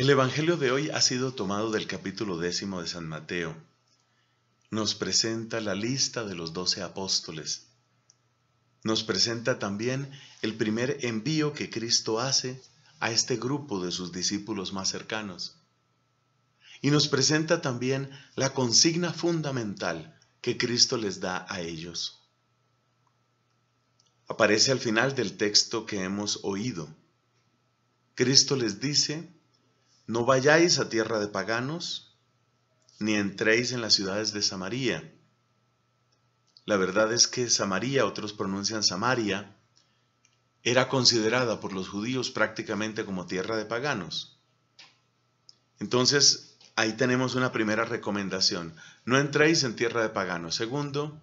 El Evangelio de hoy ha sido tomado del capítulo décimo de San Mateo. Nos presenta la lista de los doce apóstoles. Nos presenta también el primer envío que Cristo hace a este grupo de sus discípulos más cercanos. Y nos presenta también la consigna fundamental que Cristo les da a ellos. Aparece al final del texto que hemos oído. Cristo les dice no vayáis a tierra de paganos, ni entréis en las ciudades de Samaria. La verdad es que Samaria, otros pronuncian Samaria, era considerada por los judíos prácticamente como tierra de paganos. Entonces, ahí tenemos una primera recomendación. No entréis en tierra de paganos. Segundo,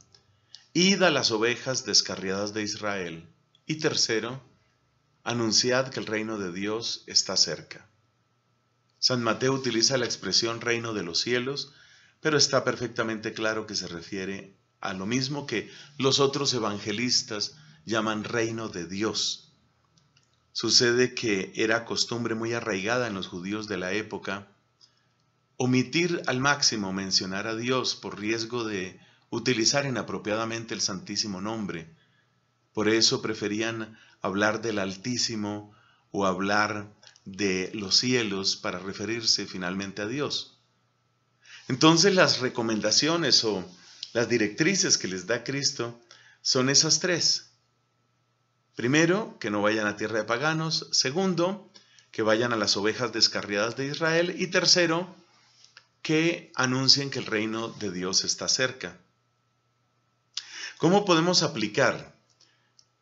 id a las ovejas descarriadas de Israel. Y tercero, anunciad que el reino de Dios está cerca. San Mateo utiliza la expresión reino de los cielos, pero está perfectamente claro que se refiere a lo mismo que los otros evangelistas llaman reino de Dios. Sucede que era costumbre muy arraigada en los judíos de la época omitir al máximo mencionar a Dios por riesgo de utilizar inapropiadamente el santísimo nombre. Por eso preferían hablar del Altísimo o hablar de los cielos para referirse finalmente a Dios. Entonces las recomendaciones o las directrices que les da Cristo son esas tres. Primero, que no vayan a tierra de paganos. Segundo, que vayan a las ovejas descarriadas de Israel. Y tercero, que anuncien que el reino de Dios está cerca. ¿Cómo podemos aplicar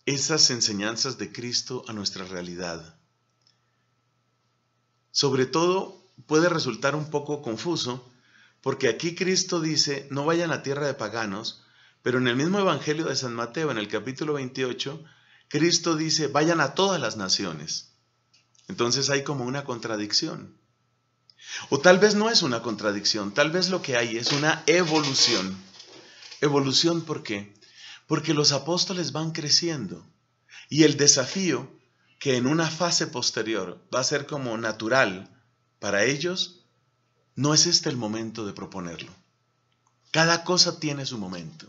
esas enseñanzas de Cristo a nuestra realidad? sobre todo puede resultar un poco confuso, porque aquí Cristo dice, no vayan a tierra de paganos, pero en el mismo Evangelio de San Mateo, en el capítulo 28, Cristo dice, vayan a todas las naciones. Entonces hay como una contradicción. O tal vez no es una contradicción, tal vez lo que hay es una evolución. ¿Evolución por qué? Porque los apóstoles van creciendo y el desafío que en una fase posterior va a ser como natural para ellos, no es este el momento de proponerlo. Cada cosa tiene su momento.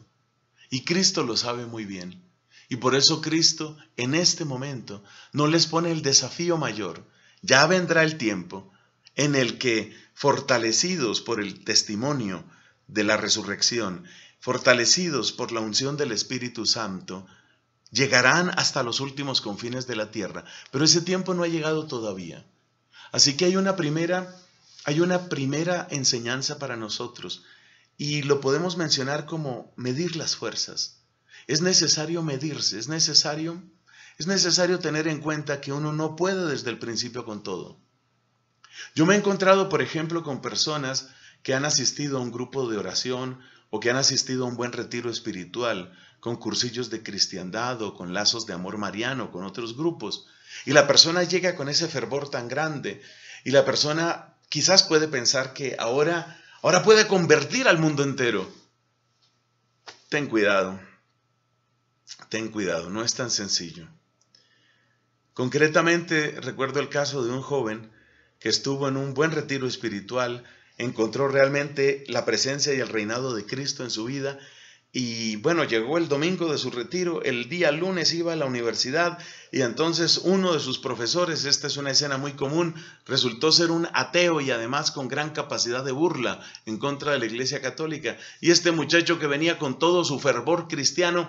Y Cristo lo sabe muy bien. Y por eso Cristo en este momento no les pone el desafío mayor. Ya vendrá el tiempo en el que, fortalecidos por el testimonio de la resurrección, fortalecidos por la unción del Espíritu Santo, Llegarán hasta los últimos confines de la tierra, pero ese tiempo no ha llegado todavía. Así que hay una primera, hay una primera enseñanza para nosotros y lo podemos mencionar como medir las fuerzas. Es necesario medirse, es necesario es necesario tener en cuenta que uno no puede desde el principio con todo. Yo me he encontrado, por ejemplo, con personas que han asistido a un grupo de oración o que han asistido a un buen retiro espiritual, con cursillos de cristiandad o con lazos de amor mariano, con otros grupos. Y la persona llega con ese fervor tan grande y la persona quizás puede pensar que ahora, ahora puede convertir al mundo entero. Ten cuidado, ten cuidado, no es tan sencillo. Concretamente recuerdo el caso de un joven que estuvo en un buen retiro espiritual, encontró realmente la presencia y el reinado de Cristo en su vida y bueno, llegó el domingo de su retiro, el día lunes iba a la universidad y entonces uno de sus profesores, esta es una escena muy común, resultó ser un ateo y además con gran capacidad de burla en contra de la Iglesia Católica. Y este muchacho que venía con todo su fervor cristiano,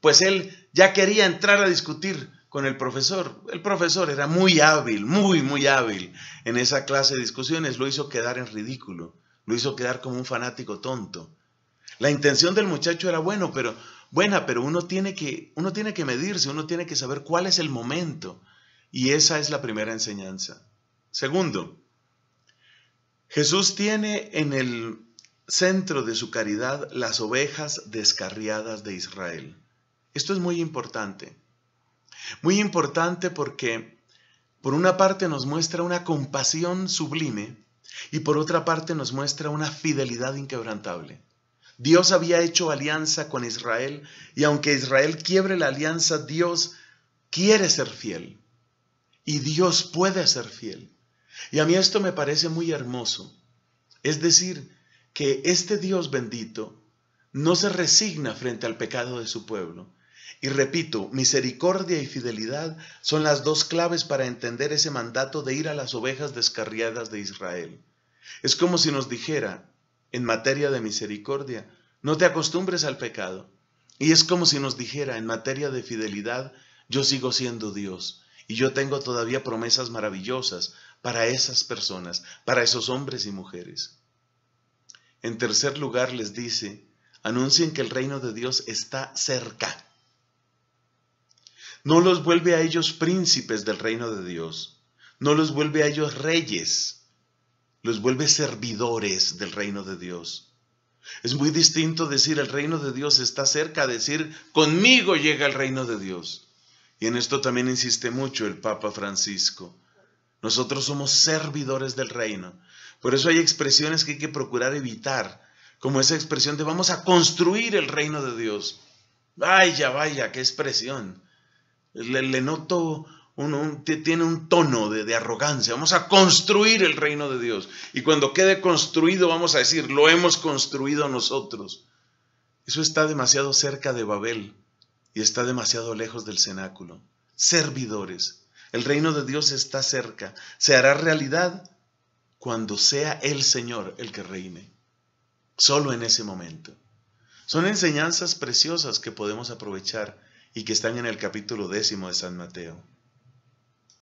pues él ya quería entrar a discutir con el profesor. El profesor era muy hábil, muy, muy hábil en esa clase de discusiones, lo hizo quedar en ridículo, lo hizo quedar como un fanático tonto. La intención del muchacho era bueno, pero buena, pero uno tiene que uno tiene que medirse, uno tiene que saber cuál es el momento y esa es la primera enseñanza. Segundo, Jesús tiene en el centro de su caridad las ovejas descarriadas de Israel. Esto es muy importante. Muy importante porque por una parte nos muestra una compasión sublime y por otra parte nos muestra una fidelidad inquebrantable. Dios había hecho alianza con Israel y aunque Israel quiebre la alianza, Dios quiere ser fiel y Dios puede ser fiel. Y a mí esto me parece muy hermoso. Es decir, que este Dios bendito no se resigna frente al pecado de su pueblo. Y repito, misericordia y fidelidad son las dos claves para entender ese mandato de ir a las ovejas descarriadas de Israel. Es como si nos dijera, en materia de misericordia. No te acostumbres al pecado. Y es como si nos dijera, en materia de fidelidad, yo sigo siendo Dios y yo tengo todavía promesas maravillosas para esas personas, para esos hombres y mujeres. En tercer lugar les dice, anuncien que el reino de Dios está cerca. No los vuelve a ellos príncipes del reino de Dios, no los vuelve a ellos reyes, los vuelve servidores del reino de Dios. Es muy distinto decir el reino de Dios está cerca, decir conmigo llega el reino de Dios. Y en esto también insiste mucho el Papa Francisco. Nosotros somos servidores del reino. Por eso hay expresiones que hay que procurar evitar, como esa expresión de vamos a construir el reino de Dios. Vaya, vaya, qué expresión. Le, le noto uno tiene un tono de, de, arrogancia. Vamos a construir el reino de Dios. Y cuando quede construido, vamos a decir, lo hemos construido nosotros. Eso está demasiado cerca de Babel y está demasiado lejos del cenáculo. Servidores. El reino de Dios está cerca. Se hará realidad cuando sea el Señor el que reine. Solo en ese momento. Son enseñanzas preciosas que podemos aprovechar y que están en el capítulo décimo de San Mateo.